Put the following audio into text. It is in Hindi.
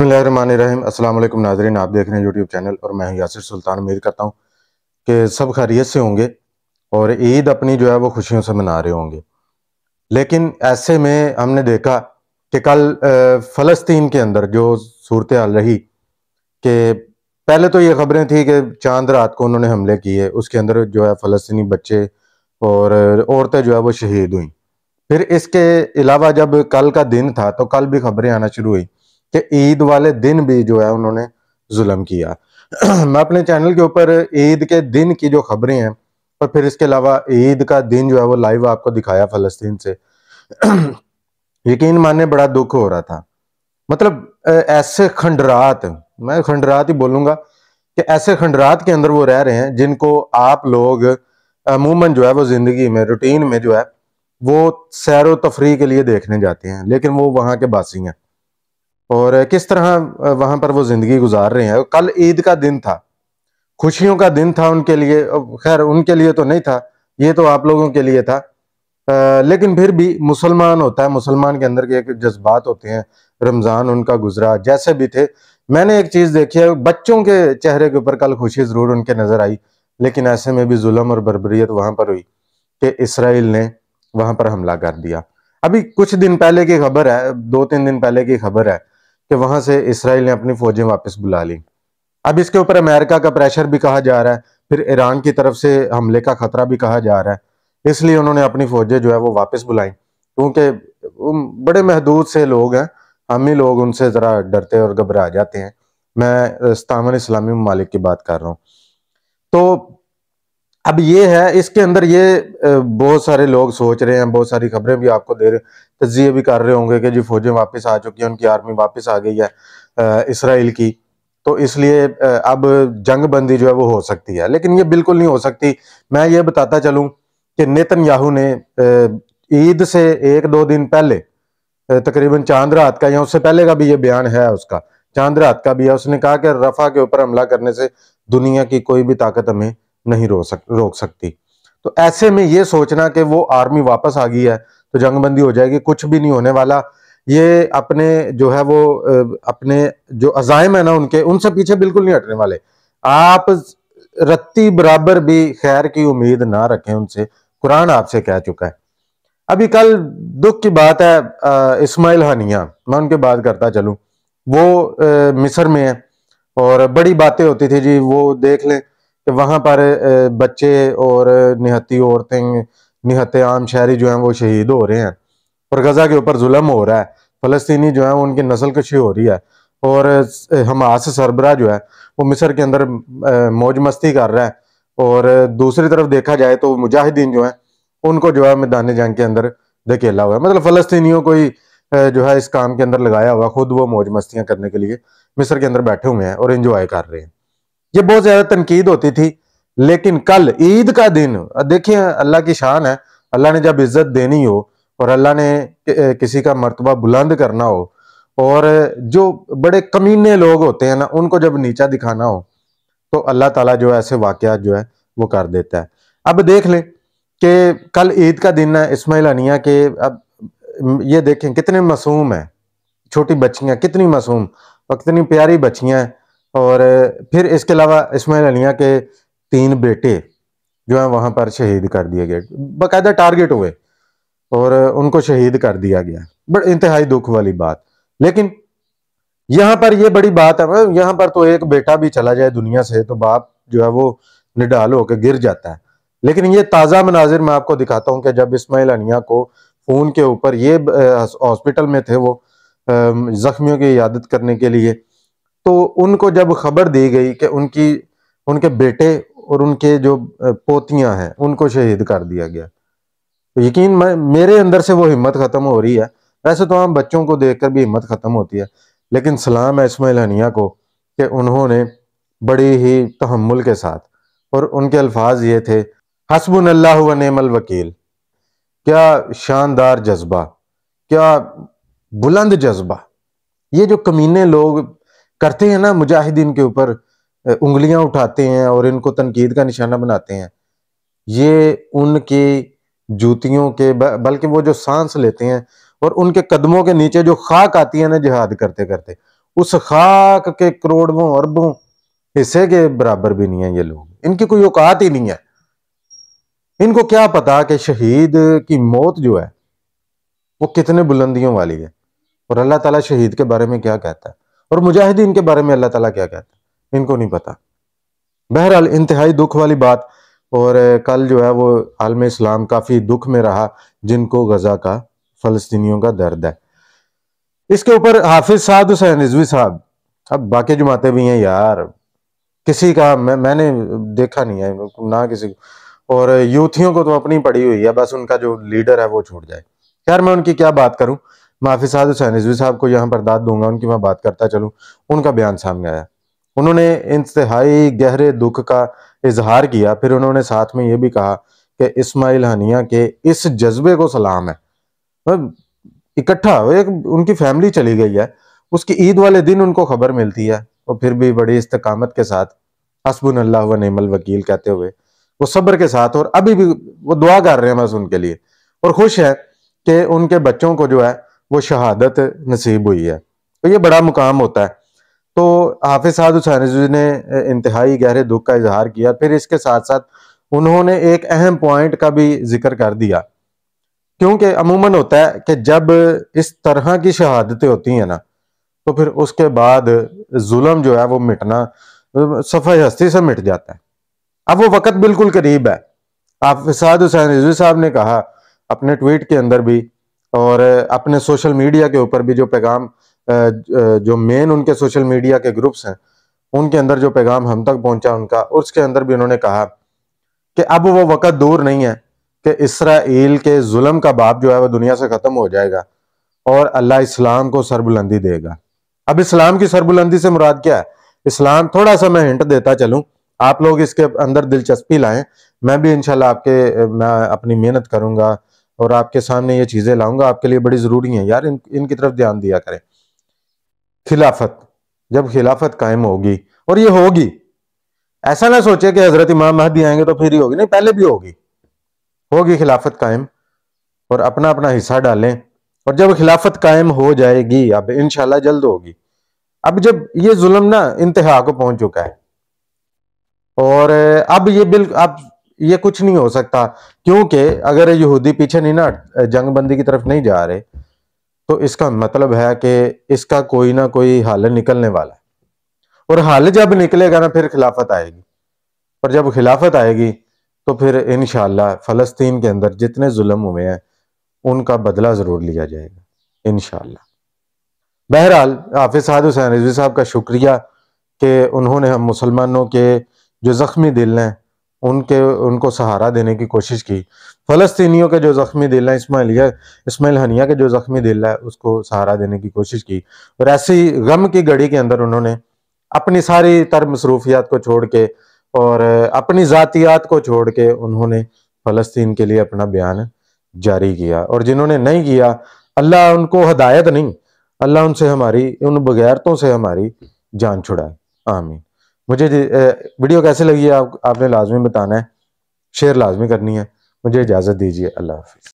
बसमीम अल्लाम नाजरीन आप देख रहे हैं यूट्यूब चैनल और मैं यासिर सुल्तान उम्मीद करता हूँ कि सब खैरियत से होंगे और ईद अपनी जो है वो खुशियों से मना रहे होंगे लेकिन ऐसे में हमने देखा कि कल फ़लस्तीन के अंदर जो सूरत हाल रही कि पहले तो ये खबरें थी कि चांद रात को उन्होंने हमले किए उसके अंदर जो है फ़लस्तनी बच्चे और औरतें जो है वो शहीद हुई फिर इसके अलावा जब कल का दिन था तो कल भी खबरें आना शुरू हुई कि ईद वाले दिन भी जो है उन्होंने जुलम किया मैं अपने चैनल के ऊपर ईद के दिन की जो खबरें हैं और फिर इसके अलावा ईद का दिन जो है वो लाइव आपको दिखाया फलस्तीन से यकीन माने बड़ा दुख हो रहा था मतलब ऐसे खंडरात मैं खंडरात ही बोलूंगा कि ऐसे खंडरात के अंदर वो रह रहे हैं जिनको आप लोग अमूमन जो है वो ज़िंदगी में रूटीन में जो है वो सैर व तफरी के लिए देखने जाते हैं लेकिन वो वहां के बासी हैं और किस तरह वहां पर वो ज़िंदगी गुजार रहे हैं कल ईद का दिन था खुशियों का दिन था उनके लिए खैर उनके लिए तो नहीं था ये तो आप लोगों के लिए था आ, लेकिन फिर भी मुसलमान होता है मुसलमान के अंदर के एक जज्बात होते हैं रमज़ान उनका गुजरा जैसे भी थे मैंने एक चीज़ देखी है बच्चों के चेहरे के ऊपर कल खुशी ज़रूर उनके नज़र आई लेकिन ऐसे में भी जुल्म और बरबरीत वहां पर हुई कि इसराइल ने वहां पर हमला कर दिया अभी कुछ दिन पहले की खबर है दो तीन दिन पहले की खबर है कि वहां से इसराइल ने अपनी फौजें वापस बुला ली अब इसके ऊपर अमेरिका का प्रेशर भी कहा जा रहा है फिर ईरान की तरफ से हमले का खतरा भी कहा जा रहा है इसलिए उन्होंने अपनी फौजें जो है वो वापस बुलाई क्योंकि बड़े महदूद से लोग हैं हम ही लोग उनसे ज़रा डरते और घबरा जाते हैं मैं इस्तामन इस्लामी ममालिक की बात कर रहा हूँ तो अब ये है इसके अंदर ये बहुत सारे लोग सोच रहे हैं बहुत सारी खबरें भी आपको दे रहे तजिए भी कर रहे होंगे कि जी फौजें वापस आ चुकी हैं उनकी आर्मी वापस आ गई है इसराइल की तो इसलिए अब जंग बंदी जो है वो हो सकती है लेकिन ये बिल्कुल नहीं हो सकती मैं ये बताता चलूं कि नेतन याहू ने ईद से एक दो दिन पहले तकरीबन चांद रात का या उससे पहले का भी ये बयान है उसका चांद रात का भी है उसने कहा कि रफा के ऊपर हमला करने से दुनिया की कोई भी ताकत हमें नहीं रोक सक रोक सकती तो ऐसे में ये सोचना कि वो आर्मी वापस आ गई है तो जंगबंदी हो जाएगी कुछ भी नहीं होने वाला ये अपने जो है वो अपने जो अजायम है ना उनके उनसे पीछे बिल्कुल नहीं हटने वाले आप रत्ती बराबर भी खैर की उम्मीद ना रखें उनसे कुरान आपसे कह चुका है अभी कल दुख की बात है इस्माइल हनिया मैं उनके बात करता चलूं वो मिस्र में है और बड़ी बातें होती थी जी वो देख लें कि तो वहाँ पर बच्चे और निहत्ती औरतें निहत्ते आम शहरी जो हैं वो शहीद हो रहे हैं और गज़ा के ऊपर जुलम हो रहा है फ़लस्तनी जो है उनकी नस्ल कशी हो रही है और हमास सरबरा जो है वो मिस्र के अंदर मौज मस्ती कर रहा है और दूसरी तरफ देखा जाए तो मुजाहिदीन जो है उनको जो है मैदान जंग के अंदर धकेला हुआ है मतलब फलस्तीनियों को ही जो है इस काम के अंदर लगाया हुआ खुद वो मौज मस्तियाँ करने के लिए मिस्र के अंदर बैठे हुए हैं और इन्जॉय कर रहे हैं ये बहुत ज्यादा तनकीद होती थी लेकिन कल ईद का दिन देखिए अल्लाह की शान है अल्लाह ने जब इज्जत देनी हो और अल्लाह ने किसी का मरतबा बुलंद करना हो और जो बड़े कमीने लोग होते हैं ना उनको जब नीचा दिखाना हो तो अल्लाह ताला जो है ऐसे वाकयात जो है वो कर देता है अब देख लें कि कल ईद का दिन है इसमाइल अनिया के अब ये देखें कितने मासूम है छोटी बच्चियां कितनी मासूम और कितनी प्यारी बच्चियां हैं और फिर इसके अलावा इसमाइल अलिया के तीन बेटे जो हैं वहां पर शहीद कर दिए गए बाकायदा टारगेट हुए और उनको शहीद कर दिया गया बड़ इंतहाई दुख वाली बात लेकिन यहाँ पर यह बड़ी बात है मतलब यहाँ पर तो एक बेटा भी चला जाए दुनिया से तो बाप जो है वो निडाल होकर गिर जाता है लेकिन ये ताज़ा मनाजिर मैं आपको दिखाता हूँ कि जब इसमाइल अनिया को फ़ोन के ऊपर ये हॉस्पिटल में थे वो ज़ख्मियों की यादत करने के लिए तो उनको जब खबर दी गई कि उनकी उनके बेटे और उनके जो पोतियां हैं उनको शहीद कर दिया गया तो यकीन मैं मेरे अंदर से वो हिम्मत ख़त्म हो रही है वैसे तो हम बच्चों को देखकर भी हिम्मत ख़त्म होती है लेकिन सलाम है इसमाइल हनिया को कि उन्होंने बड़ी ही तहमुल के साथ और उनके अल्फाज ये थे हसबन अल्लाह नमल वकील क्या शानदार जज्बा क्या बुलंद जज्बा ये जो कमीने लोग करते हैं ना मुजाहिदीन के ऊपर उंगलियां उठाते हैं और इनको तनकीद का निशाना बनाते हैं ये उनकी जूतियों के बल्कि वो जो सांस लेते हैं और उनके कदमों के नीचे जो खाक आती है ना जिहाद करते करते उस खाक के करोड़ों अरबों हिस्से के बराबर भी नहीं है ये लोग इनकी कोई औकात ही नहीं है इनको क्या पता कि शहीद की मौत जो है वो कितने बुलंदियों वाली है और अल्लाह ताला शहीद के बारे में क्या कहता है और मुजाहिदीन के बारे में अल्लाह ताला क्या कहता है इनको नहीं पता बहरहाल इंतहाई दुख वाली बात और कल जो है वो आलम इस्लाम काफ़ी दुख में रहा जिनको गज़ा का फ़लस्तियों का दर्द है इसके ऊपर हाफिज साद हुसैन रिजवी साहब अब बाकी जुमाते भी हैं यार किसी का मैं मैंने देखा नहीं है ना किसी को और यूथियों को तो अपनी पड़ी हुई है बस उनका जो लीडर है वो छूट जाए खैर मैं उनकी क्या बात करूं माफी साद हुसैन रिजवी साहब को यहाँ पर दाद दूंगा उनकी मैं बात करता चलूँ उनका बयान सामने आया उन्होंने इंतहाई गहरे दुख का इजहार किया फिर उन्होंने साथ में ये भी कहा कि इसमाइल हनिया के इस जज्बे को सलाम है मतलब इकट्ठा एक उनकी फैमिली चली गई है उसकी ईद वाले दिन उनको खबर मिलती है और फिर भी बड़ी इस्तकामत के साथ हसबुन अल्लाह व नमल वकील कहते हुए वो सब्र के साथ और अभी भी वो दुआ कर रहे हैं बस उनके लिए और खुश है कि उनके बच्चों को जो है वो शहादत नसीब हुई है तो ये बड़ा मुकाम होता है तो हाफिज साद हुसैन ने इंतहाई गहरे दुख का इजहार किया फिर इसके साथ साथ उन्होंने एक अहम पॉइंट का भी जिक्र कर दिया क्योंकि अमूमन होता है कि जब इस तरह की शहादतें होती हैं ना तो फिर उसके बाद जुल्म जो है वो मिटना सफ़ाई हस्ती से मिट जाता है अब वो वक़्त बिल्कुल करीब है आप साद हुसैन रिजवी साहब ने कहा अपने ट्वीट के अंदर भी और अपने सोशल मीडिया के ऊपर भी जो पैगाम जो मेन उनके सोशल मीडिया के ग्रुप्स हैं उनके अंदर जो पैगाम हम तक पहुंचा उनका उसके अंदर भी उन्होंने कहा कि अब वो वक़्त दूर नहीं है कि इसराइल के जुल्म का बाप जो है वह दुनिया से ख़त्म हो जाएगा और अल्लाह इस्लाम को सरबुलंदी देगा अब इस्लाम की सरबुलंदी से मुराद क्या है इस्लाम थोड़ा सा मैं हिंट देता चलूँ आप लोग इसके अंदर दिलचस्पी लाएं मैं भी इनशाला आपके मैं अपनी मेहनत करूंगा और आपके सामने ये चीज़ें लाऊंगा आपके लिए बड़ी ज़रूरी है यार इन इनकी तरफ ध्यान दिया करें खिलाफत जब खिलाफत कायम होगी और ये होगी ऐसा ना सोचे कि हज़रत इमाम महदी आएंगे तो फिर ही होगी नहीं पहले भी होगी होगी खिलाफत कायम और अपना अपना हिस्सा डालें और जब खिलाफत कायम हो जाएगी अब इनशाला जल्द होगी अब जब ये जुल्म ना इंतहा को पहुंच चुका है और अब ये बिल अब ये कुछ नहीं हो सकता क्योंकि अगर यहूदी पीछे नहीं ना जंग बंदी की तरफ नहीं जा रहे तो इसका मतलब है कि इसका कोई ना कोई हल निकलने वाला है और हल जब निकलेगा ना फिर खिलाफत आएगी और जब खिलाफत आएगी तो फिर इन फ़लस्तीन के अंदर जितने जुल्म हुए हैं उनका बदला ज़रूर लिया जाएगा इन बहरहाल हाफि साद हुसैन रिजवी साहब का शुक्रिया कि उन्होंने हम मुसलमानों के जो ज़ख्मी दिल हैं उनके उनको सहारा देने की कोशिश की फ़लस्तीनियों के जो ज़ख्मी दिल हैं इसमाइल इसमाइल हनिया के जो ज़ख्मी दिल है उसको सहारा देने की कोशिश की और ऐसी गम की घड़ी के अंदर उन्होंने अपनी सारी तर मसरूफियात को छोड़ के और अपनी ज़ातियात को छोड़ के उन्होंने फ़लस्तीन के लिए अपना बयान जारी किया और जिन्होंने नहीं किया अल्लाह उनको हदायत नहीं अल्लाह उनसे हमारी उन बगैरतों से हमारी जान छुड़ाए आमीन मुझे वीडियो कैसे लगी आप, आपने लाजमी बताना है शेयर लाजमी करनी है मुझे इजाज़त दीजिए अल्लाह हाफिज़